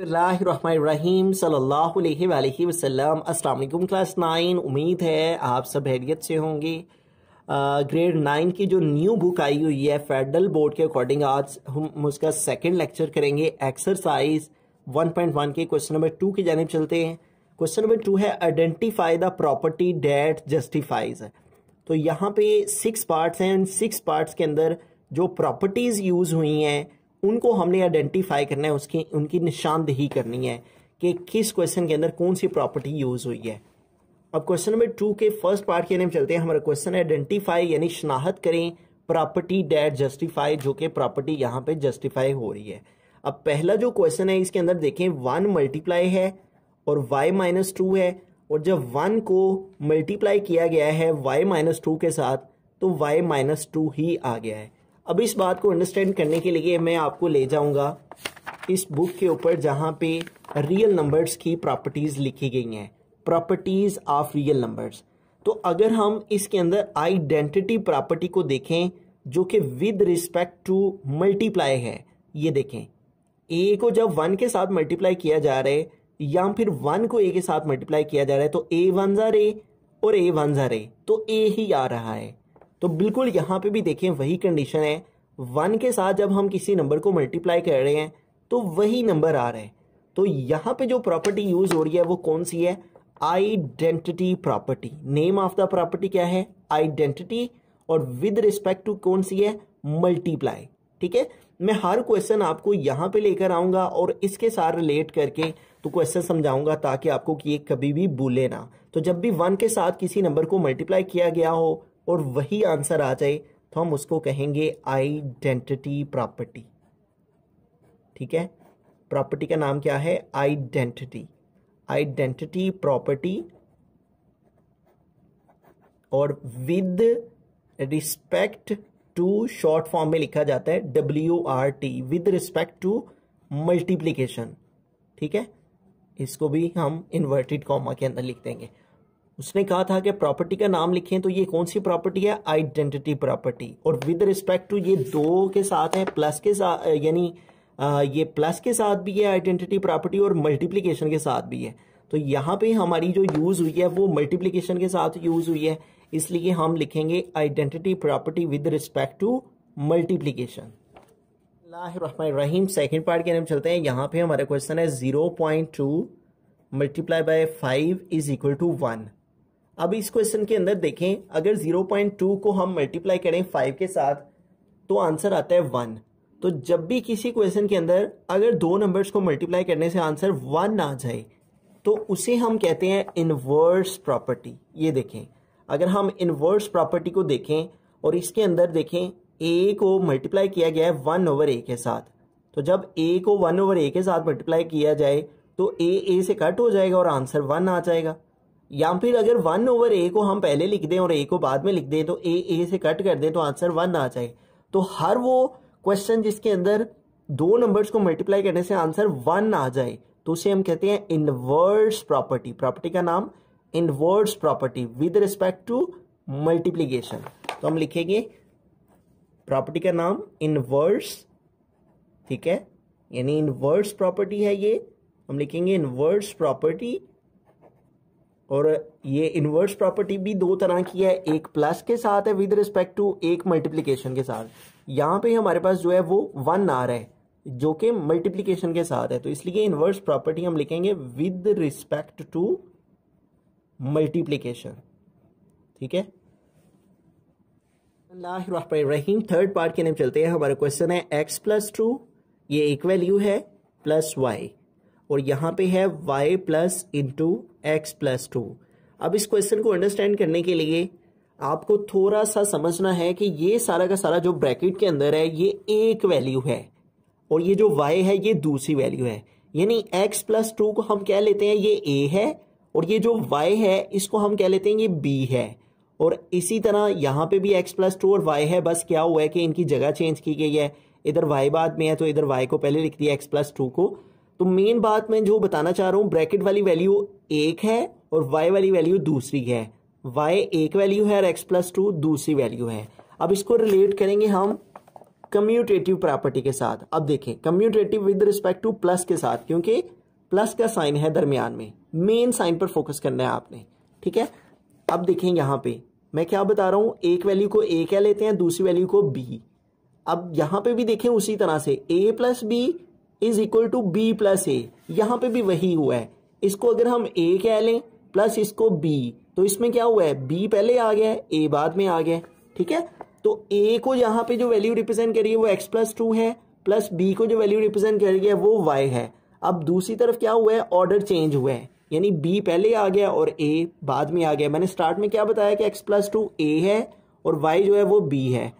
रहीम अस्सलाम वालेकुम class nine उम्मीद है आप सब हैरियत से होंगे ग्रेड नाइन की जो न्यू बुक आई हुई है फेडरल बोर्ड के अकॉर्डिंग आज हम उसका सेकंड लेक्चर करेंगे एक्सरसाइज 1.1 के क्वेश्चन नंबर टू की जानब चलते हैं क्वेश्चन नंबर टू है identify the property that justifies तो यहाँ पे सिक्स पार्ट्स हैं सिक्स पार्ट्स के अंदर जो प्रॉपर्टीज़ यूज़ हुई हैं उनको हमने आइडेंटिफाई करना है उसकी उनकी निशानदेही करनी है कि किस क्वेश्चन के अंदर कौन सी प्रॉपर्टी यूज हुई है अब क्वेश्चन नंबर टू के फर्स्ट पार्ट के नाम चलते हैं हमारा क्वेश्चन आइडेंटिफाई यानी शनाहत करें प्रॉपर्टी डेट जस्टिफाई जो कि प्रॉपर्टी यहाँ पे जस्टिफाई हो रही है अब पहला जो क्वेश्चन है इसके अंदर देखें वन मल्टीप्लाई है और वाई माइनस टू है और जब वन को मल्टीप्लाई किया गया है वाई माइनस टू के साथ तो वाई माइनस टू ही आ गया है अब इस बात को अंडरस्टैंड करने के लिए मैं आपको ले जाऊंगा इस बुक के ऊपर जहां पे रियल नंबर्स की प्रॉपर्टीज़ लिखी गई हैं प्रॉपर्टीज़ ऑफ रियल नंबर्स तो अगर हम इसके अंदर आइडेंटिटी प्रॉपर्टी को देखें जो कि विद रिस्पेक्ट टू मल्टीप्लाई है ये देखें ए को जब वन के साथ मल्टीप्लाई किया जा रहा है या फिर वन को ए के साथ मल्टीप्लाई किया जा रहा है तो ए वन ज़ार ए और ए वन ज़ार ए तो ए ही आ रहा है तो बिल्कुल यहाँ पे भी देखें वही कंडीशन है वन के साथ जब हम किसी नंबर को मल्टीप्लाई कर रहे हैं तो वही नंबर आ रहा है तो यहाँ पे जो प्रॉपर्टी यूज हो रही है वो कौन सी है identity property name of the property क्या है आइडेंटिटी और विद रिस्पेक्ट टू कौन सी है मल्टीप्लाई ठीक है मैं हर क्वेश्चन आपको यहाँ पे लेकर आऊंगा और इसके साथ रिलेट करके तो क्वेश्चन समझाऊंगा ताकि आपको कि ये कभी भी भूले ना तो जब भी वन के साथ किसी नंबर को मल्टीप्लाई किया गया हो और वही आंसर आ जाए तो हम उसको कहेंगे आइडेंटिटी प्रॉपर्टी ठीक है प्रॉपर्टी का नाम क्या है आइडेंटिटी आइडेंटिटी प्रॉपर्टी और with respect to short form में लिखा जाता है W R T with respect to multiplication ठीक है इसको भी हम इन्वर्टेड कॉमा के अंदर लिख देंगे उसने कहा था कि प्रॉपर्टी का नाम लिखें तो ये कौन सी प्रॉपर्टी है आइडेंटिटी प्रॉपर्टी और विद रिस्पेक्ट टू ये दो के साथ है प्लस के साथ यानी ये प्लस के साथ भी है आइडेंटिटी प्रॉपर्टी और मल्टीप्लीकेशन के साथ भी है तो यहाँ पे हमारी जो यूज़ हुई है वो मल्टीप्लीकेशन के साथ यूज़ हुई है इसलिए हम लिखेंगे identity property with respect to multiplication रहीम सेकेंड पार्ट के नाम चलते हैं यहाँ पे हमारा क्वेश्चन है zero point two multiply by five is equal to one अब इस क्वेश्चन के अंदर देखें अगर 0.2 को हम मल्टीप्लाई करें 5 के साथ तो आंसर आता है वन तो जब भी किसी क्वेश्चन के अंदर अगर दो नंबर्स को मल्टीप्लाई करने से आंसर वन आ जाए तो उसे हम कहते हैं इनवर्स प्रॉपर्टी ये देखें अगर हम इनवर्स प्रॉपर्टी को देखें और इसके अंदर देखें ए को मल्टीप्लाई किया गया है वन ओवर ए के साथ तो जब ए को वन ओवर ए के साथ मल्टीप्लाई किया जाए तो ए ए से कट हो जाएगा और आंसर वन आ जाएगा या फिर अगर वन ओवर ए को हम पहले लिख दें और ए को बाद में लिख दें तो ए ए से कट कर दें तो आंसर वन आ जाए तो हर वो क्वेश्चन जिसके अंदर दो नंबर्स को मल्टीप्लाई करने से आंसर वन आ जाए तो उसे हम कहते हैं इनवर्स प्रॉपर्टी प्रॉपर्टी का नाम inverse property with respect to multiplication तो हम लिखेंगे प्रॉपर्टी का नाम इनवर्स ठीक है यानी इनवर्स प्रॉपर्टी है ये हम लिखेंगे इनवर्स प्रॉपर्टी और ये इन्वर्स प्रॉपर्टी भी दो तरह की है एक प्लस के साथ है विद रिस्पेक्ट टू एक मल्टीप्लीकेशन के साथ यहाँ पे हमारे पास जो है वो वन आ रहा है जो कि मल्टीप्लीकेशन के साथ है तो इसलिए इन्वर्स प्रॉपर्टी हम लिखेंगे विद रिस्पेक्ट टू मल्टीप्लीकेशन ठीक है रहीम थर्ड पार्ट के नेम चलते हैं हमारा क्वेश्चन है एक्स प्लस टू ये एक वैल्यू है प्लस वाई और यहाँ पे है y plus into X plus two अब इस क्वेश्चन को अंडरस्टैंड करने के लिए आपको थोड़ा सा समझना है कि ये सारा का सारा जो ब्रैकेट के अंदर है ये एक वैल्यू है और ये जो y है ये दूसरी वैल्यू है यानी x प्लस टू को हम कह लेते हैं ये a है और ये जो y है इसको हम कह लेते हैं ये b है और इसी तरह यहाँ पे भी x प्लस टू और y है बस क्या हुआ है कि इनकी जगह चेंज की गई है इधर y बाद में है तो इधर y को पहले लिख दिया x प्लस टू को तो मेन बात मैं जो बताना चाह रहा हूँ ब्रैकेट वाली वैल्यू एक है और वाई वाली वैल्यू दूसरी है वाई एक वैल्यू है और एक्स प्लस टू दूसरी वैल्यू है अब इसको रिलेट करेंगे हम कम्यूटेटिव प्रॉपर्टी के साथ अब देखें commutative with respect to plus के साथ क्योंकि प्लस का साइन है दरमियान में मेन साइन पर फोकस करना है आपने ठीक है अब देखें यहाँ पे मैं क्या बता रहा हूँ एक वैल्यू को ए क्या लेते हैं दूसरी वैल्यू को बी अब यहाँ पे भी देखें उसी तरह से A plus B is equal to B plus A यहाँ पे भी वही हुआ है इसको अगर हम ए कह लें प्लस इसको बी तो इसमें क्या हुआ है बी पहले आ गया है ए बाद में आ गया ठीक है तो ए को यहाँ पे जो वैल्यू रिप्रेजेंट करी है वो एक्स प्लस टू है प्लस बी को जो वैल्यू रिप्रेजेंट करी है वो वाई है अब दूसरी तरफ क्या हुआ है ऑर्डर चेंज हुआ है यानी बी पहले आ गया और ए बाद में आ गया मैंने स्टार्ट में क्या बताया कि एक्स प्लस टू ए है और वाई जो है वो बी है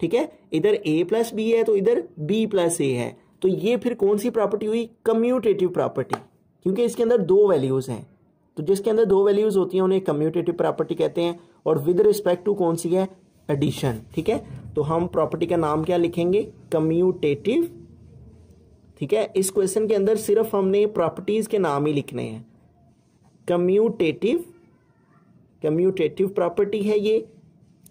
ठीक है इधर ए प्लस बी है तो इधर बी प्लस ए है तो ये फिर कौन सी प्रॉपर्टी हुई कम्यूटेटिव प्रॉपर्टी क्योंकि इसके अंदर दो वैल्यूज़ हैं तो जिसके अंदर दो वैल्यूज़ होती हैं उन्हें कम्यूटेटिव प्रॉपर्टी कहते हैं और विद रिस्पेक्ट टू कौन सी है एडिशन ठीक है तो हम प्रॉपर्टी का नाम क्या लिखेंगे कम्यूटेटिव ठीक है इस क्वेश्चन के अंदर सिर्फ हमने प्रॉपर्टीज़ के नाम ही लिखने हैं कम्यूटेटिव कम्यूटेटिव प्रॉपर्टी है ये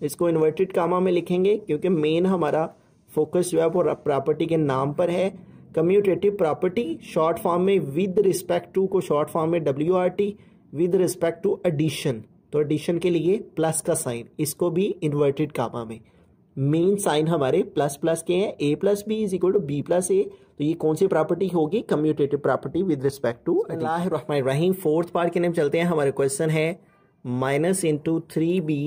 इसको इन्वर्टेड कामा में लिखेंगे क्योंकि मेन हमारा फोकस जो है वो प्रॉपर्टी के नाम पर है कम्यूटेटिव प्रॉपर्टी शॉर्ट फॉर्म में विद रिस्पेक्ट टू को शॉर्ट फॉर्म में W R T with respect to addition तो एडिशन के लिए प्लस का साइन इसको भी इन्वर्टेड कामा में मेन साइन हमारे प्लस प्लस के हैं A plus B is equal to B plus A तो ये कौन सी प्रॉपर्टी होगी commutative property with respect to रहीम फोर्थ पार्ट के नाम चलते हैं हमारे क्वेश्चन है minus into three B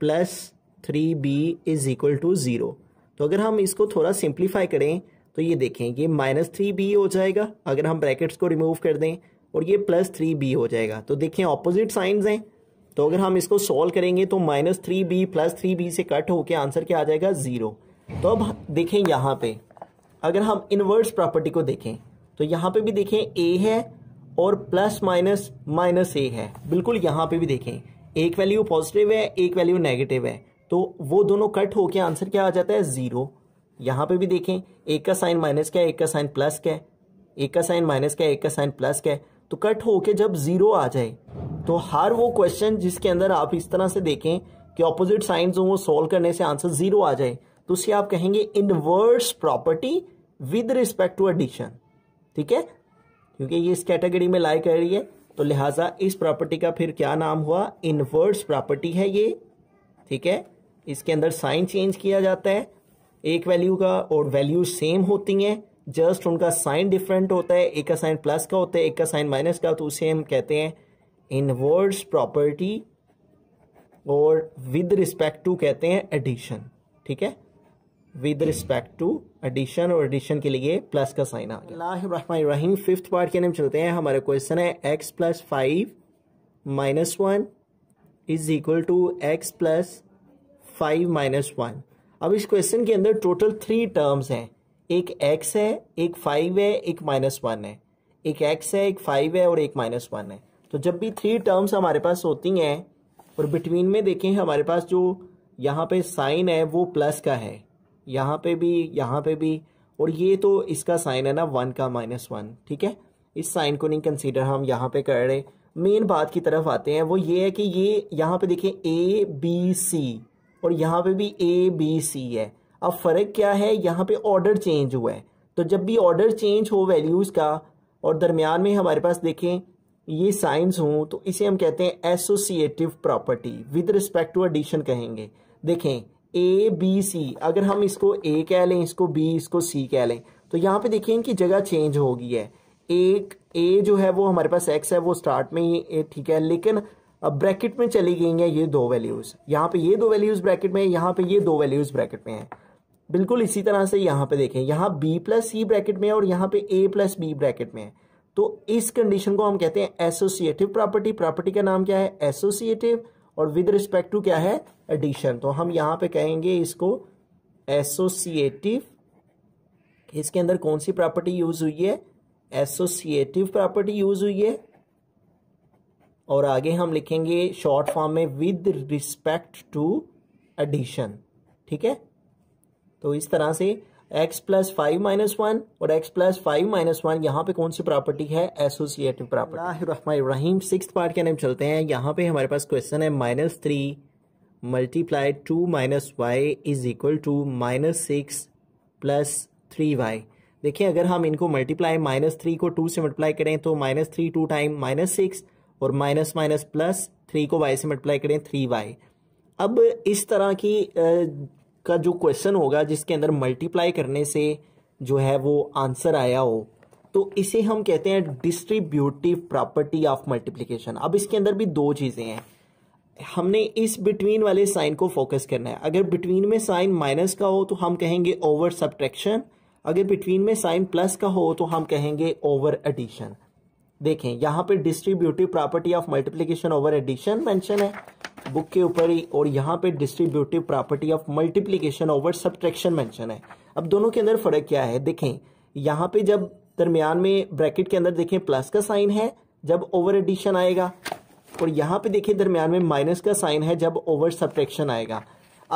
plus three B is equal to zero तो अगर हम इसको थोड़ा सिंप्लीफाई करें तो ये देखें ये माइनस थ्री बी हो जाएगा अगर हम ब्रैकेट्स को रिमूव कर दें और ये प्लस थ्री बी हो जाएगा तो देखें ऑपोजिट साइंस हैं तो अगर हम इसको सॉल्व करेंगे तो minus three B plus three B से कट होके आंसर क्या आ जाएगा ज़ीरो तो अब देखें यहाँ पे अगर हम इन्वर्स प्रॉपर्टी को देखें तो यहाँ पे भी देखें ए है और प्लस माइनस माइनस ए है बिल्कुल यहाँ पे भी देखें एक वैल्यू पॉजिटिव है एक वैल्यू नेगेटिव है तो वो दोनों कट होके आंसर क्या आ जाता है ज़ीरो यहाँ पे भी देखें एक का साइन माइनस क्या एक का साइन प्लस क्या एक का साइन माइनस क्या एक का साइन प्लस क्या तो कट होके जब ज़ीरो आ जाए तो हर वो क्वेश्चन जिसके अंदर आप इस तरह से देखें कि ऑपोजिट साइंस वो सॉल्व करने से आंसर ज़ीरो आ जाए तो उसे आप कहेंगे inverse property with respect to addition ठीक है क्योंकि ये इस कैटेगरी में लाई कर रही है तो लिहाजा इस प्रॉपर्टी का फिर क्या नाम हुआ इनवर्स प्रॉपर्टी है ये ठीक है इसके अंदर साइन चेंज किया जाता है एक वैल्यू का और वैल्यू सेम होती हैं जस्ट उनका साइन डिफरेंट होता है एक का साइन प्लस का होता है एक का साइन माइनस का तो उसे हम कहते हैं इनवर्स प्रॉपर्टी और विद रिस्पेक्ट टू कहते हैं एडिशन ठीक है विद रिस्पेक्ट टू एडिशन और एडिशन के लिए प्लस का साइन आ फिफ्थ पार्ट के नाम चलते हैं हमारे क्वेश्चन है X plus five minus one is equal to X plus five minus one अब इस क्वेश्चन के अंदर टोटल थ्री टर्म्स हैं एक एक्स है एक फाइव है एक माइनस वन है एक एक्स है एक फाइव है और एक माइनस वन है तो जब भी थ्री टर्म्स हमारे पास होती हैं और बिटवीन में देखें हमारे पास जो यहाँ पे साइन है वो प्लस का है यहाँ पे भी यहाँ पे भी और ये तो इसका साइन है ना वन का माइनस वन ठीक है इस साइन को नहीं कंसीडर हम यहाँ पे कर रहे मेन बात की तरफ आते हैं वो ये है कि ये यहाँ पे देखें ए बी सी और यहाँ पे भी ए बी सी है अब फ़र्क क्या है यहाँ पे ऑर्डर चेंज हुआ है तो जब भी ऑर्डर चेंज हो वैल्यूज़ का और दरमियान में हमारे पास देखें ये साइंस हों तो इसे हम कहते हैं associative property with respect to addition कहेंगे देखें ए बी सी अगर हम इसको ए कह लें इसको बी इसको सी कह लें तो यहाँ पे देखें इनकी जगह चेंज होगी है एक ए जो है वो हमारे पास एक्स है वो स्टार्ट में ही ठीक है लेकिन अब ब्रैकेट में चली गई हैं ये दो वैल्यूज़ यहाँ पे ये दो वैल्यूज़ ब्रैकेट में है यहाँ पे ये दो वैल्यूज़ ब्रैकेट में है बिल्कुल इसी तरह से यहाँ पे देखें यहाँ b प्लस सी ब्रैकेट में है और यहाँ पे a प्लस बी ब्रैकेट में है तो इस कंडीशन को हम कहते हैं एसोसिएटिव प्रॉपर्टी प्रॉपर्टी का नाम क्या है एसोसिएटिव और विद रिस्पेक्ट टू क्या है एडिशन तो हम यहाँ पे कहेंगे इसको एसोसिएटिव इसके अंदर कौन सी प्रॉपर्टी यूज हुई है एसोसिएटिव प्रॉपर्टी यूज हुई है और आगे हम लिखेंगे शॉर्ट फॉर्म में विद रिस्पेक्ट टू एडिशन ठीक है तो इस तरह से x plus five minus one और x plus five minus one यहाँ पे कौन सी प्रॉपर्टी है एसोसिएटिव प्रॉपर्टी इब्राहिम सिक्स पार्ट के नाम चलते हैं यहाँ पे हमारे पास क्वेश्चन है minus three multiply two minus y is equal to minus six plus three y देखिए अगर हम इनको मल्टीप्लाई माइनस थ्री को टू से मल्टीप्लाई करें तो minus three two time minus six और माइनस माइनस प्लस थ्री को वाई से मल्टीप्लाई करें थ्री वाई अब इस तरह की का जो क्वेश्चन होगा जिसके अंदर मल्टीप्लाई करने से जो है वो आंसर आया हो तो इसे हम कहते हैं डिस्ट्रीब्यूटिव प्रॉपर्टी ऑफ मल्टीप्लीकेशन अब इसके अंदर भी दो चीज़ें हैं हमने इस बिटवीन वाले साइन को फोकस करना है अगर बिटवीन में साइन माइनस का हो तो हम कहेंगे ओवर सब्ट्रैक्शन अगर बिटवीन में साइन प्लस का हो तो हम कहेंगे ओवर एडिशन देखें यहाँ पे distributive property of multiplication over addition mention है बुक के ऊपर ही और यहाँ पे distributive property of multiplication over subtraction mention है अब दोनों के अंदर फर्क क्या है देखें यहाँ पे जब दरमियान में ब्रैकेट के अंदर देखें प्लस का साइन है जब ओवर एडिशन आएगा और यहाँ पे देखिए दरमियान में माइनस का साइन है जब ओवर सब्ट्रैक्शन आएगा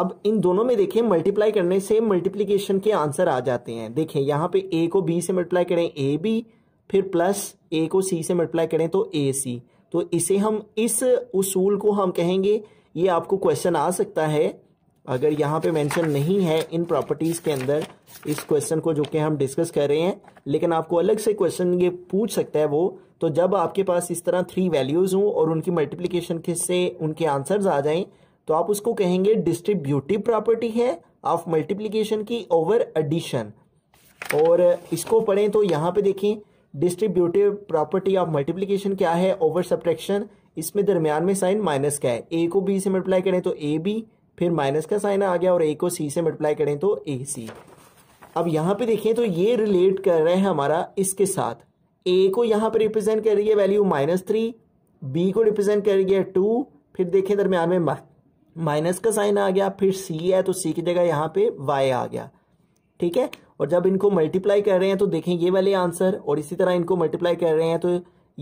अब इन दोनों में देखें मल्टीप्लाई करने से मल्टीप्लीकेशन के आंसर आ जाते हैं देखें यहाँ पे ए को बी से मल्टीप्लाई करें ए बी फिर प्लस ए को सी से मल्टीप्लाई करें तो ए सी तो इसे हम इस उसूल को हम कहेंगे ये आपको क्वेश्चन आ सकता है अगर यहाँ पे मेंशन नहीं है इन प्रॉपर्टीज़ के अंदर इस क्वेश्चन को जो कि हम डिस्कस कर रहे हैं लेकिन आपको अलग से क्वेश्चन ये पूछ सकता है वो तो जब आपके पास इस तरह थ्री वैल्यूज़ हों और उनकी मल्टीप्लीकेशन से उनके आंसर्स आ जाएं तो आप उसको कहेंगे डिस्ट्रीब्यूटिव प्रॉपर्टी है ऑफ मल्टीप्लीकेशन की ओवर एडिशन और इसको पढ़ें तो यहाँ पे देखें डिस्ट्रीब्यूटिव प्रॉपर्टी ऑफ मल्टीप्लीकेशन क्या है ओवर सब्ट्रैक्शन इसमें दरमियान में साइन माइनस का है ए को बी से मल्टीप्लाई करें तो ए बी फिर माइनस का साइन आ गया और ए को सी से मल्टीप्लाई करें तो ए सी अब यहाँ पे देखें तो ये रिलेट कर रहे हैं हमारा इसके साथ ए को यहाँ पर रिप्रेजेंट कर रही है वैल्यू माइनस थ्री बी को रिप्रेजेंट कर रही है टू फिर देखें दरमियान में माइनस का साइन आ गया फिर सी है तो सी की जगह यहाँ पे वाई आ गया ठीक है और जब इनको मल्टीप्लाई कर रहे हैं तो देखें ये वाले आंसर और इसी तरह इनको मल्टीप्लाई कर रहे हैं तो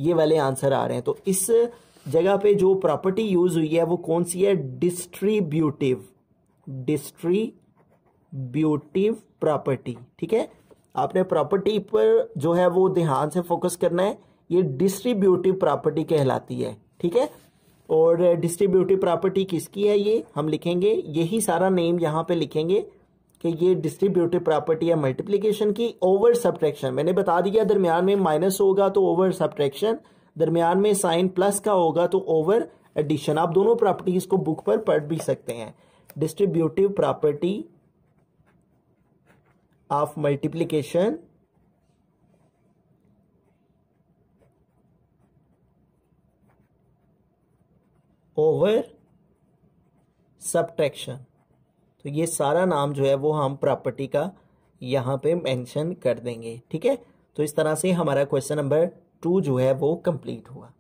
ये वाले आंसर आ रहे हैं तो इस जगह पे जो प्रॉपर्टी यूज हुई है वो कौन सी है डिस्ट्रीब्यूटिव डिस्ट्रीब्यूटिव प्रॉपर्टी ठीक है आपने प्रॉपर्टी पर जो है वो ध्यान से फोकस करना है ये डिस्ट्रीब्यूटिव प्रॉपर्टी कहलाती है ठीक है और डिस्ट्रीब्यूटिव प्रॉपर्टी किसकी है ये हम लिखेंगे यही सारा नेम यहां पे लिखेंगे कि ये डिस्ट्रीब्यूटिव प्रॉपर्टी है मल्टीप्लीकेशन की ओवर सब्ट्रैक्शन मैंने बता दिया दरमियान में माइनस होगा तो ओवर सब्ट्रैक्शन दरमियान में साइन प्लस का होगा तो ओवर एडिशन आप दोनों प्रॉपर्टीज को बुक पर पढ़ भी सकते हैं distributive property of multiplication over subtraction तो ये सारा नाम जो है वो हम प्रॉपर्टी का यहाँ पे मेंशन कर देंगे ठीक है तो इस तरह से हमारा क्वेश्चन नंबर टू जो है वो कंप्लीट हुआ